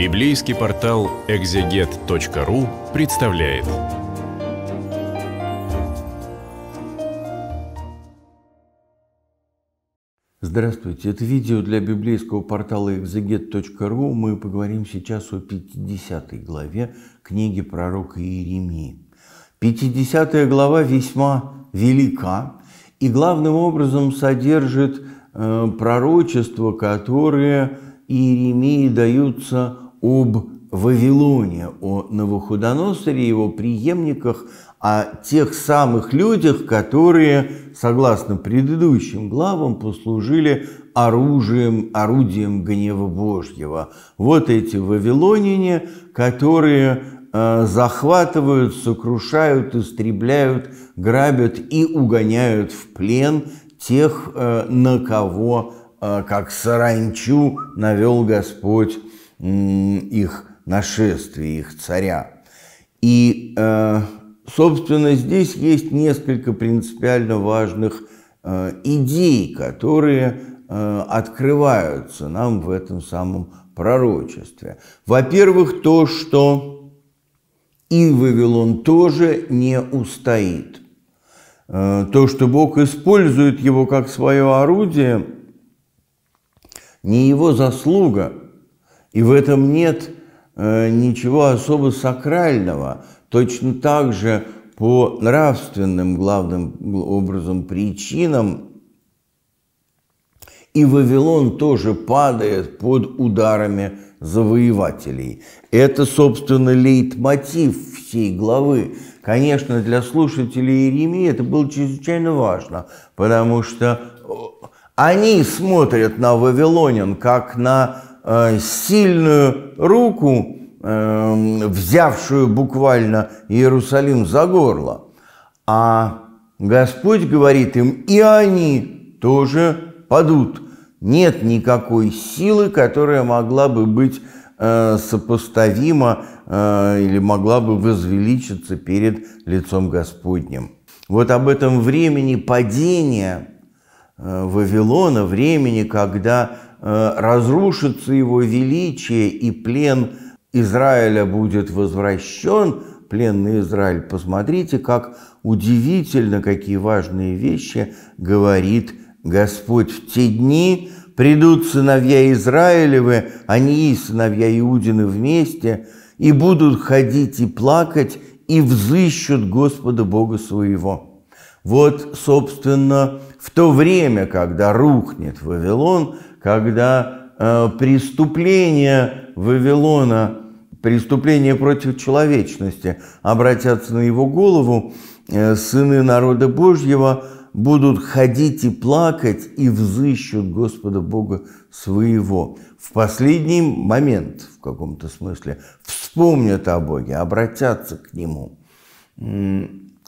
Библейский портал экзегет.ру представляет. Здравствуйте! Это видео для библейского портала экзегет.ру. Мы поговорим сейчас о 50 главе книги пророка Иеремии. 50 глава весьма велика и главным образом содержит э, пророчества, которые Иеремии даются об Вавилоне, о Навуходоносоре и его преемниках, о тех самых людях, которые, согласно предыдущим главам, послужили оружием, орудием гнева Божьего. Вот эти вавилоняне, которые э, захватывают, сокрушают, истребляют, грабят и угоняют в плен тех, э, на кого, э, как саранчу, навел Господь их нашествия, их царя. И, э, собственно, здесь есть несколько принципиально важных э, идей, которые э, открываются нам в этом самом пророчестве. Во-первых, то, что и Вавилон тоже не устоит. То, что Бог использует его как свое орудие, не его заслуга – и в этом нет э, ничего особо сакрального. Точно так же по нравственным главным образом причинам и Вавилон тоже падает под ударами завоевателей. Это, собственно, лейтмотив всей главы. Конечно, для слушателей Иеремии это было чрезвычайно важно, потому что э, они смотрят на Вавилонин как на Э, сильную руку, эм, взявшую буквально Иерусалим за горло. А Господь говорит им, и они тоже падут. Нет никакой силы, которая могла бы быть э, сопоставима э, или могла бы возвеличиться перед лицом Господним. Вот об этом времени падения Вавилона, времени, когда Э, разрушится его величие, и плен Израиля будет возвращен, пленный Израиль. Посмотрите, как удивительно, какие важные вещи говорит Господь. В те дни придут сыновья Израилевы, они и сыновья Иудины вместе, и будут ходить и плакать, и взыщут Господа Бога своего. Вот, собственно, в то время, когда рухнет Вавилон, когда э, преступления Вавилона, преступления против человечности обратятся на его голову, э, сыны народа Божьего будут ходить и плакать и взыщут Господа Бога своего. В последний момент, в каком-то смысле, вспомнят о Боге, обратятся к Нему.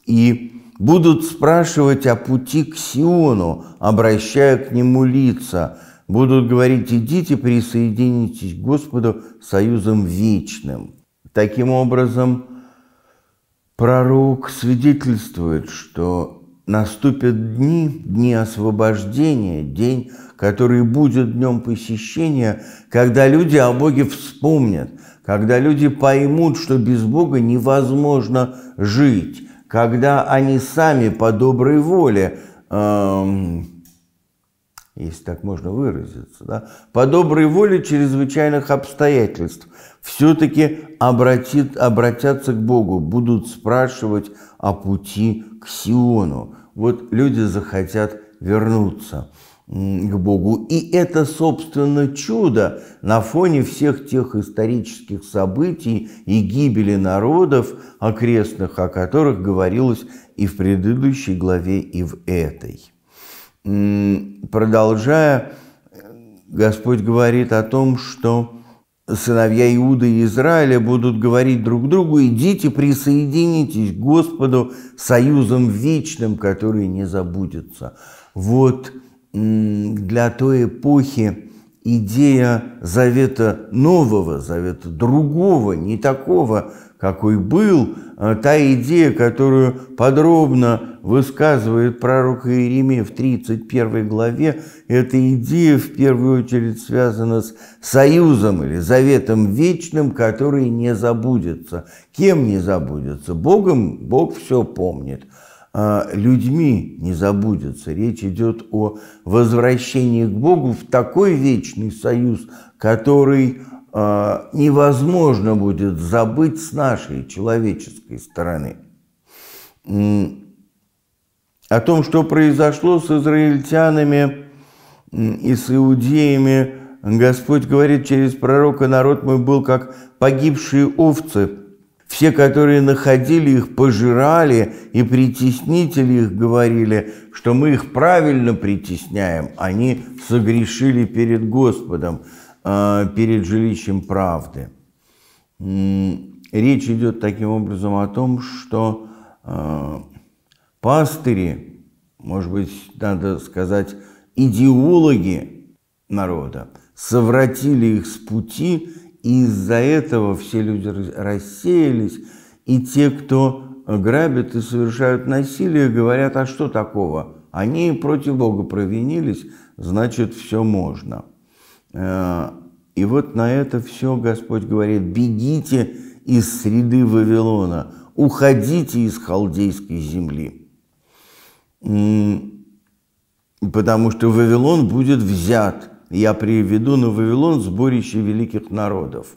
И будут спрашивать о пути к Сиону, обращая к нему лица. Будут говорить, идите, присоединитесь к Господу союзом вечным. Таким образом, пророк свидетельствует, что наступят дни, дни освобождения, день, который будет днем посещения, когда люди о Боге вспомнят, когда люди поймут, что без Бога невозможно жить, когда они сами по доброй воле эм, если так можно выразиться, да, по доброй воле чрезвычайных обстоятельств все-таки обратит, обратятся к Богу, будут спрашивать о пути к Сиону. Вот люди захотят вернуться к Богу. И это, собственно, чудо на фоне всех тех исторических событий и гибели народов окрестных, о которых говорилось и в предыдущей главе, и в этой. Продолжая, Господь говорит о том, что сыновья Иуда и Израиля будут говорить друг другу, идите, присоединитесь к Господу союзом вечным, который не забудется. Вот для той эпохи идея завета нового, завета другого, не такого, какой был, а та идея, которую подробно высказывает пророк Иеремия в 31 главе, эта идея в первую очередь связана с союзом или заветом вечным, который не забудется. Кем не забудется? Богом Бог все помнит. А людьми не забудется. Речь идет о возвращении к Богу в такой вечный союз, который а, невозможно будет забыть с нашей человеческой стороны. О том, что произошло с израильтянами и с иудеями, Господь говорит через пророка, народ мой был как погибшие овцы. Все, которые находили их, пожирали и притеснители их говорили, что мы их правильно притесняем. Они согрешили перед Господом. Э, перед жилищем правды. Речь идет таким образом о том, что э, пастыри, может быть, надо сказать, идеологи народа, совратили их с пути, и из-за этого все люди рассеялись, и те, кто грабят и совершают насилие, говорят, а что такого? Они против Бога провинились, значит, все можно. Э, и вот на это все Господь говорит, бегите из среды Вавилона, уходите из халдейской земли, потому что Вавилон будет взят. Я приведу на Вавилон сборище великих народов.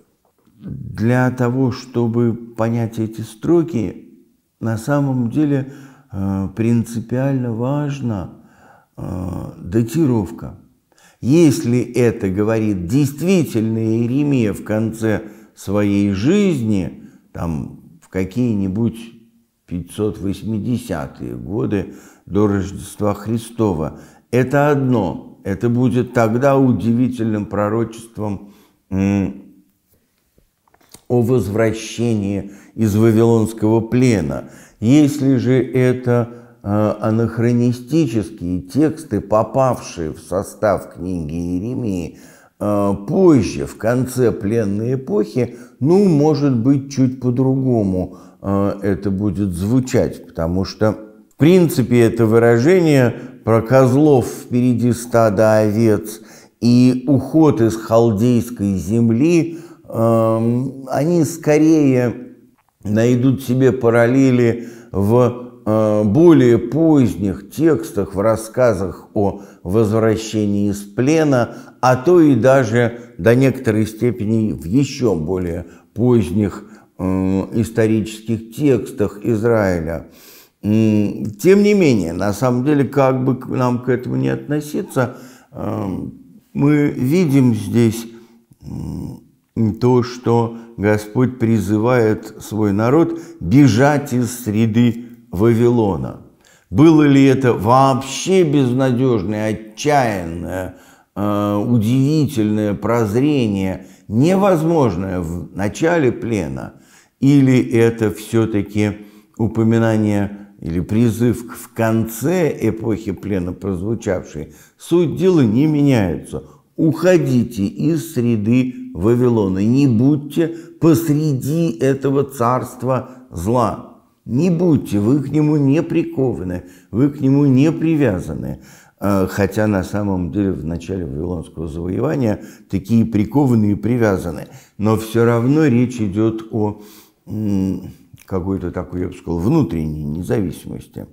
Для того, чтобы понять эти строки, на самом деле э, принципиально важна э, датировка – если это говорит действительно Иеремия в конце своей жизни, там в какие-нибудь 580-е годы до Рождества Христова, это одно. Это будет тогда удивительным пророчеством о возвращении из Вавилонского плена. Если же это Э, анахронистические тексты, попавшие в состав книги Иеремии э, позже, в конце пленной эпохи, ну, может быть, чуть по-другому э, это будет звучать, потому что, в принципе, это выражение про козлов впереди стада овец и уход из халдейской земли, эм, они скорее найдут себе параллели в Э, более поздних текстах, в рассказах о возвращении из плена, а то и даже до некоторой степени в еще более поздних э, исторических текстах Израиля. Тем не менее, на самом деле, как бы нам к этому не относиться, э, мы видим здесь то, что Господь призывает свой народ бежать из среды Вавилона. Было ли это вообще безнадежное, отчаянное, э, удивительное прозрение, невозможное в начале плена, или это все-таки упоминание или призыв в конце эпохи плена прозвучавший, суть дела не меняется. Уходите из среды Вавилона, не будьте посреди этого царства зла. Не будьте, вы к нему не прикованы, вы к нему не привязаны. А, хотя на самом деле в начале Вавилонского завоевания такие прикованные и привязаны. Но все равно речь идет о какой-то такой, я бы сказал, внутренней независимости.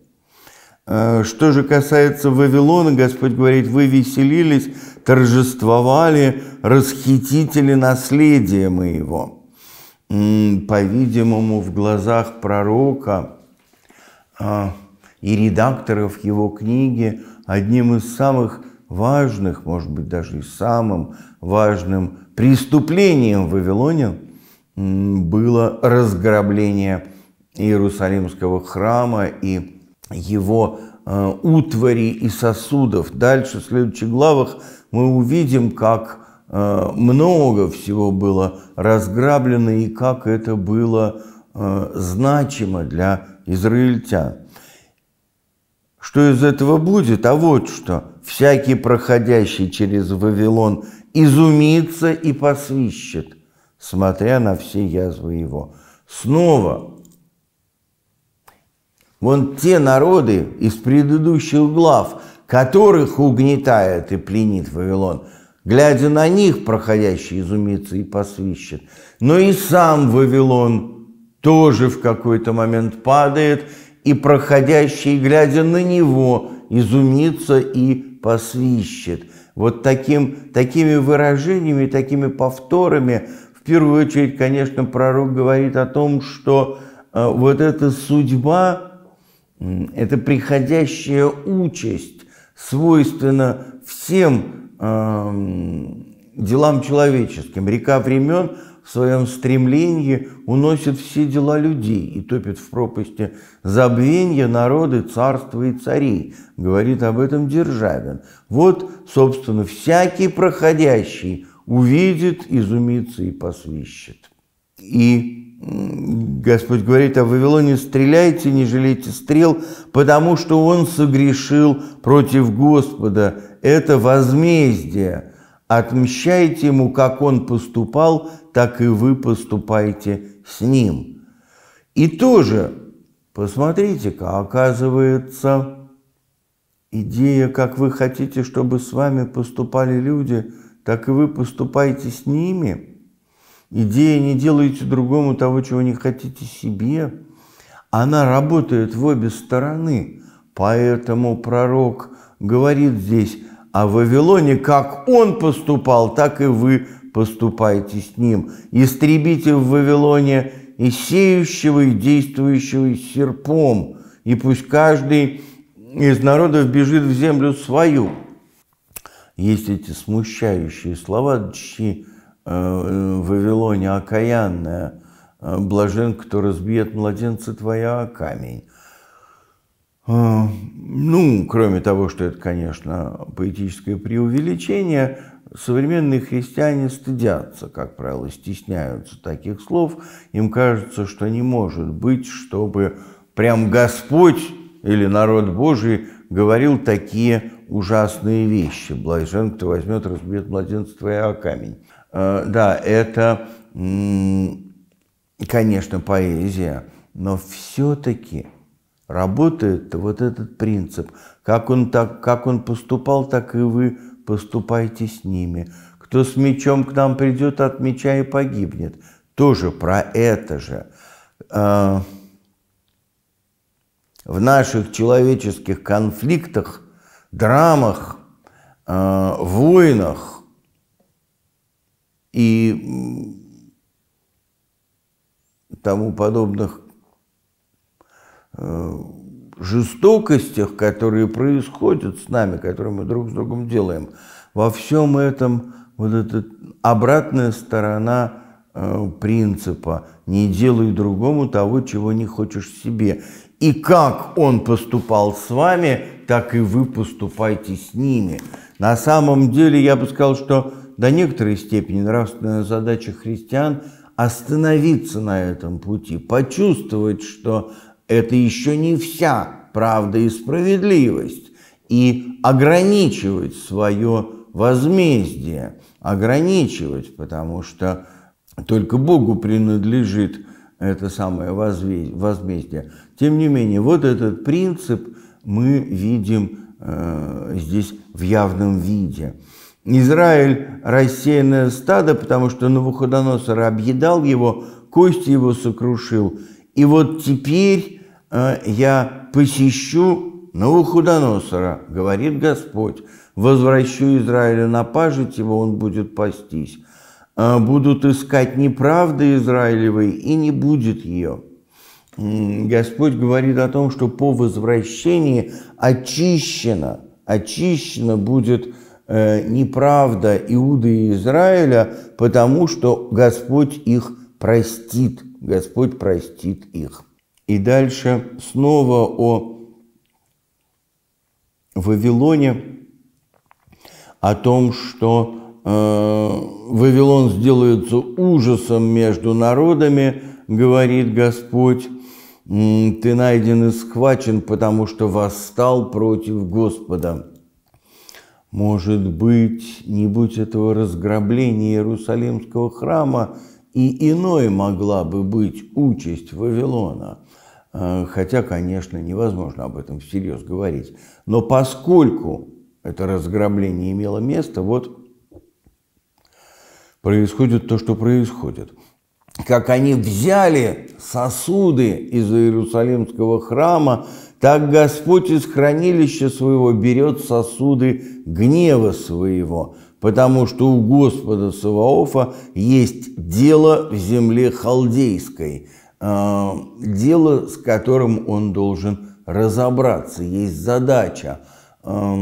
А, что же касается Вавилона, Господь говорит, вы веселились, торжествовали, расхитители наследия моего по-видимому, в глазах пророка а, и редакторов его книги одним из самых важных, может быть, даже и самым важным преступлением в Вавилоне было разграбление Иерусалимского храма и его а, утвари и сосудов. Дальше, в следующих главах, мы увидим, как Э, много всего было разграблено и как это было э, значимо для израильтян. Что из этого будет? А вот что. Всякий, проходящий через Вавилон, изумится и посвищет, смотря на все язвы его. Снова Вон те народы из предыдущих глав, которых угнетает и пленит Вавилон – глядя на них, проходящий изумится и посвищет. Но и сам Вавилон тоже в какой-то момент падает, и проходящий, глядя на него, изумится и посвищет. Вот таким, такими выражениями, такими повторами, в первую очередь, конечно, пророк говорит о том, что э, вот эта судьба, эта приходящая участь свойственно всем Эм, делам человеческим. Река времен в своем стремлении уносит все дела людей и топит в пропасти забвенья народы, царства и царей. Говорит об этом Державин. Вот, собственно, всякий проходящий увидит, изумится и посвищет. И Господь говорит о «А Вавилоне, стреляйте, не жалейте стрел, потому что он согрешил против Господа. Это возмездие. Отмщайте ему, как он поступал, так и вы поступайте с ним. И тоже, посмотрите-ка, оказывается, идея, как вы хотите, чтобы с вами поступали люди, так и вы поступаете с ними – Идея «не делайте другому того, чего не хотите себе», она работает в обе стороны. Поэтому пророк говорит здесь о «А Вавилоне, как он поступал, так и вы поступайте с ним. Истребите в Вавилоне и сеющего, и действующего и серпом, и пусть каждый из народов бежит в землю свою. Есть эти смущающие слова, чьи в э, э, Вавилоне окаянная, э, блажен, кто разбьет младенца твоя о камень. Ну, кроме того, что это, конечно, поэтическое преувеличение, современные христиане стыдятся, как правило, стесняются таких слов. Им кажется, что не может быть, чтобы прям Господь или народ Божий говорил такие ужасные вещи. Блажен, кто возьмет, разбьет младенца твоя о камень. Э, да, это, конечно, поэзия, но все-таки работает вот этот принцип. Как он, так, как он поступал, так и вы поступайте с ними. Кто с мечом к нам придет, от меча и погибнет. Тоже про это же. Э, в наших человеческих конфликтах, драмах, э, войнах – и тому подобных э, жестокостях, которые происходят с нами, которые мы друг с другом делаем. Во всем этом вот эта обратная сторона э, принципа «не делай другому того, чего не хочешь себе». И как он поступал с вами, так и вы поступайте с ними. На самом деле, я бы сказал, что до некоторой степени нравственная задача христиан остановиться на этом пути, почувствовать, что это еще не вся правда и справедливость, и ограничивать свое возмездие, ограничивать, потому что только Богу принадлежит это самое возмездие. Тем не менее, вот этот принцип мы видим э, здесь в явном виде. Израиль – рассеянное стадо, потому что Навуходоносор объедал его, кости его сокрушил. И вот теперь э, я посещу Навуходоносора, говорит Господь, возвращу Израиля на пажить его, он будет пастись. Э, будут искать неправды Израилевой, и не будет ее. Господь говорит о том, что по возвращении очищено, очищено будет Э, неправда Иуды и Израиля, потому что Господь их простит, Господь простит их. И дальше снова о Вавилоне, о том, что э, Вавилон сделается ужасом между народами, говорит Господь, ты найден и схвачен, потому что восстал против Господа. Может быть, не будь этого разграбления Иерусалимского храма, и иной могла бы быть участь Вавилона. Э, хотя, конечно, невозможно об этом всерьез говорить. Но поскольку это разграбление имело место, вот происходит то, что происходит. Как они взяли сосуды из Иерусалимского храма, так Господь из хранилища своего берет сосуды гнева своего, потому что у Господа Саваофа есть дело в земле халдейской, а, дело, с которым он должен разобраться, есть задача а,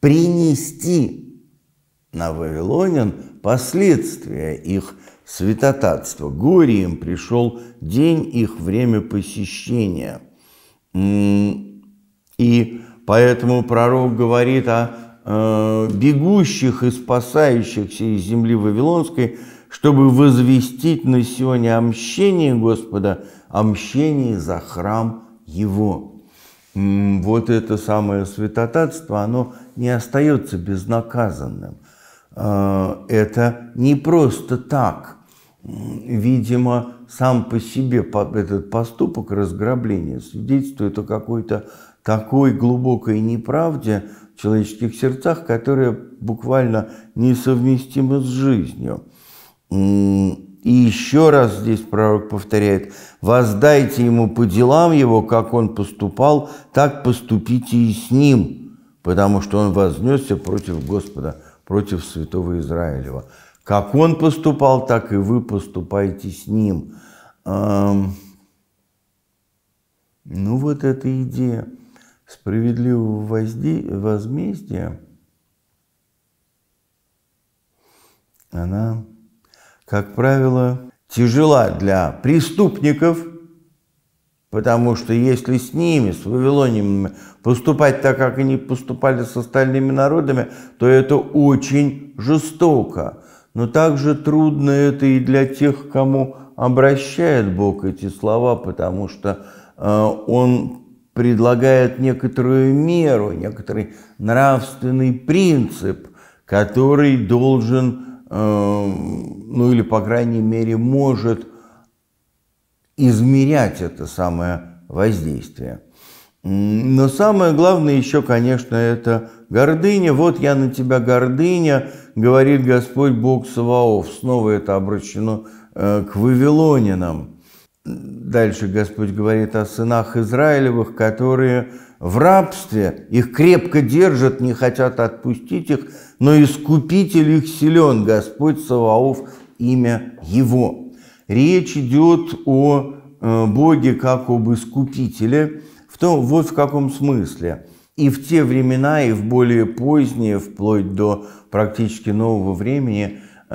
принести на Вавилонин последствия их святотатства. Горе им пришел день их время посещения – и поэтому пророк говорит о э, бегущих и спасающихся из земли Вавилонской, чтобы возвестить на сегодня омщение Господа, омщение за храм Его. Вот это самое святотатство, оно не остается безнаказанным. Э, это не просто так. Видимо, сам по себе этот поступок разграбления свидетельствует о какой-то такой глубокой неправде в человеческих сердцах, которая буквально несовместима с жизнью. И еще раз здесь пророк повторяет, «Воздайте ему по делам его, как он поступал, так поступите и с ним, потому что он вознесся против Господа, против святого Израилева». Как он поступал, так и вы поступаете с ним. Эм, ну вот эта идея справедливого возде... возмездия, она, как правило, тяжела для преступников, потому что если с ними, с вавилониями, поступать так, как они поступали с остальными народами, то это очень жестоко. Но также трудно это и для тех, кому обращает Бог эти слова, потому что э, он предлагает некоторую меру, некоторый нравственный принцип, который должен, э, ну или, по крайней мере, может измерять это самое воздействие. Но самое главное еще, конечно, это гордыня. Вот я на тебя гордыня, говорит Господь Бог Саваоф. Снова это обращено э, к вавилонинам. Дальше Господь говорит о сынах Израилевых, которые в рабстве, их крепко держат, не хотят отпустить их, но искупитель их силен, Господь Саваоф, имя его. Речь идет о э, Боге как об искупителе, в том, вот в каком смысле. И в те времена, и в более поздние, вплоть до практически нового времени э,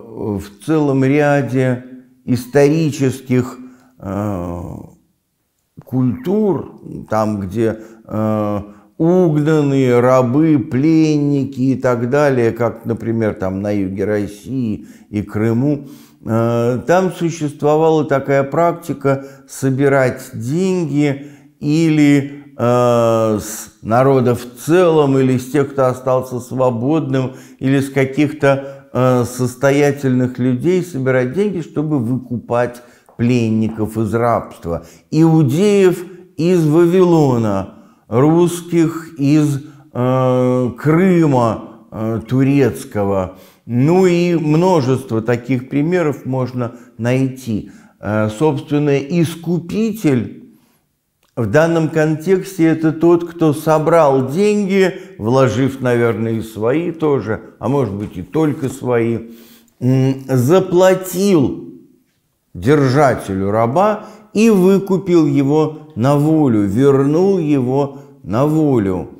в целом ряде исторических э, культур, там, где э, угнанные рабы, пленники и так далее, как, например, там на юге России и Крыму, там существовала такая практика собирать деньги или э, народа в целом, или из тех, кто остался свободным, или из каких-то э, состоятельных людей собирать деньги, чтобы выкупать пленников из рабства, иудеев из Вавилона, русских из э, Крыма э, турецкого. Ну и множество таких примеров можно найти. Э, собственно, искупитель в данном контексте это тот, кто собрал деньги, вложив, наверное, и свои тоже, а может быть и только свои, заплатил держателю раба и выкупил его на волю, вернул его на волю.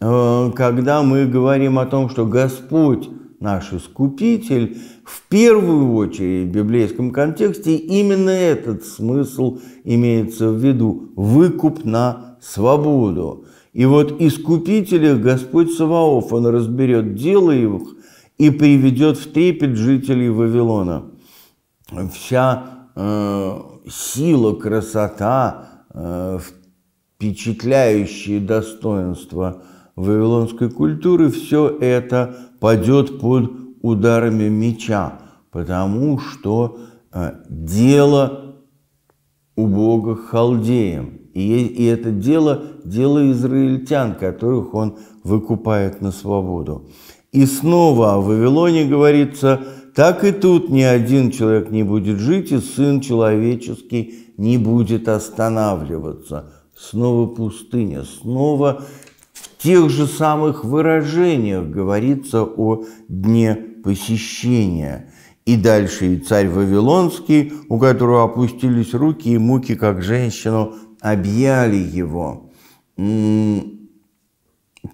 Э, когда мы говорим о том, что Господь наш Искупитель, в первую очередь в библейском контексте именно этот смысл имеется в виду – выкуп на свободу. И вот искупителя Господь Саваоф, он разберет дело их и приведет в трепет жителей Вавилона. Вся э, сила, красота, э, впечатляющие достоинства вавилонской культуры, все это падет под ударами меча, потому что э, дело у Бога халдеем. И, и это дело – дело израильтян, которых он выкупает на свободу. И снова о Вавилоне говорится, так и тут ни один человек не будет жить, и Сын Человеческий не будет останавливаться. Снова пустыня, снова тех же самых выражениях говорится о дне посещения. И дальше и царь Вавилонский, у которого опустились руки и муки, как женщину, объяли его.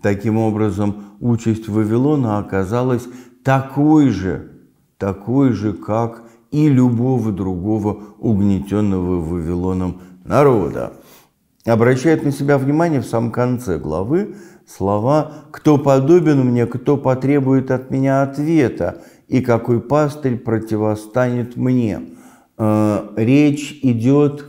Таким образом, участь Вавилона оказалась такой же, такой же, как и любого другого угнетенного Вавилоном народа. Обращает на себя внимание в самом конце главы слова «Кто подобен мне, кто потребует от меня ответа, и какой пастырь противостанет мне». Э, речь идет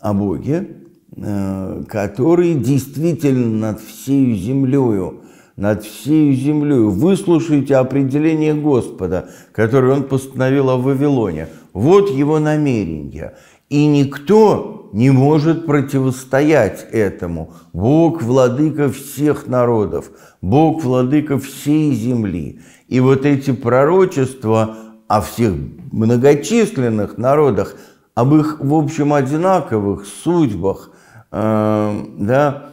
о Боге, э, который действительно над всей землею, над всей землею. Выслушайте определение Господа, которое он постановил о Вавилоне. Вот его намерение. И никто не может противостоять этому. Бог – владыка всех народов, Бог – владыка всей земли. И вот эти пророчества о всех многочисленных народах, об их, в общем, одинаковых судьбах, э, да,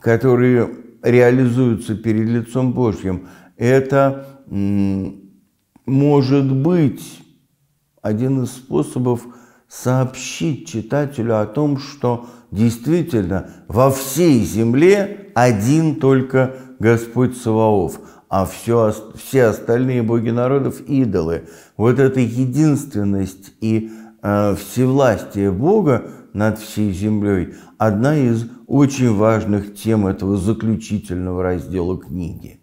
которые реализуются перед лицом Божьим, это может быть один из способов – сообщить читателю о том, что действительно во всей земле один только Господь Саваоф, а все, все остальные боги народов – идолы. Вот эта единственность и э, всевластие Бога над всей землей – одна из очень важных тем этого заключительного раздела книги.